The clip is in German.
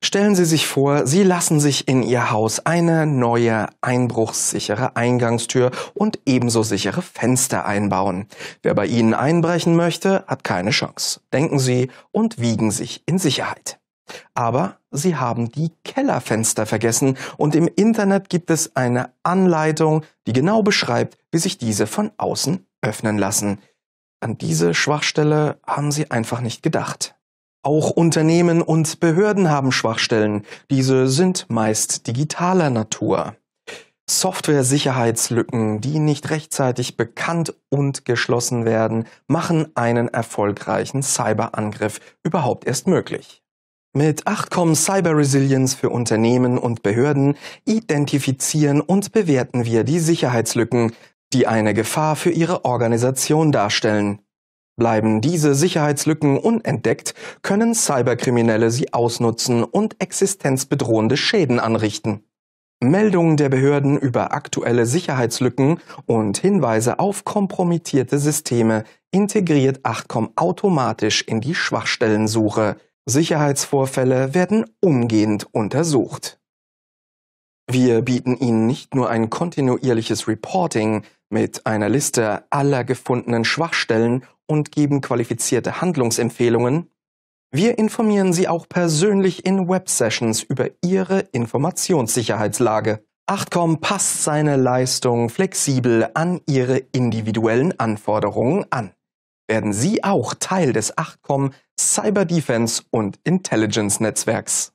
Stellen Sie sich vor, Sie lassen sich in Ihr Haus eine neue einbruchssichere Eingangstür und ebenso sichere Fenster einbauen. Wer bei Ihnen einbrechen möchte, hat keine Chance. Denken Sie und wiegen sich in Sicherheit. Aber Sie haben die Kellerfenster vergessen und im Internet gibt es eine Anleitung, die genau beschreibt, wie sich diese von außen öffnen lassen. An diese Schwachstelle haben Sie einfach nicht gedacht. Auch Unternehmen und Behörden haben Schwachstellen. Diese sind meist digitaler Natur. Software-Sicherheitslücken, die nicht rechtzeitig bekannt und geschlossen werden, machen einen erfolgreichen Cyberangriff überhaupt erst möglich. Mit 8com Cyber Resilience für Unternehmen und Behörden identifizieren und bewerten wir die Sicherheitslücken, die eine Gefahr für ihre Organisation darstellen Bleiben diese Sicherheitslücken unentdeckt, können Cyberkriminelle sie ausnutzen und existenzbedrohende Schäden anrichten. Meldungen der Behörden über aktuelle Sicherheitslücken und Hinweise auf kompromittierte Systeme integriert Achtcom automatisch in die Schwachstellensuche. Sicherheitsvorfälle werden umgehend untersucht. Wir bieten Ihnen nicht nur ein kontinuierliches Reporting mit einer Liste aller gefundenen Schwachstellen und geben qualifizierte Handlungsempfehlungen, wir informieren Sie auch persönlich in Web-Sessions über Ihre Informationssicherheitslage. Achtcom passt seine Leistung flexibel an Ihre individuellen Anforderungen an. Werden Sie auch Teil des Achtcom Cyber Defense und Intelligence Netzwerks.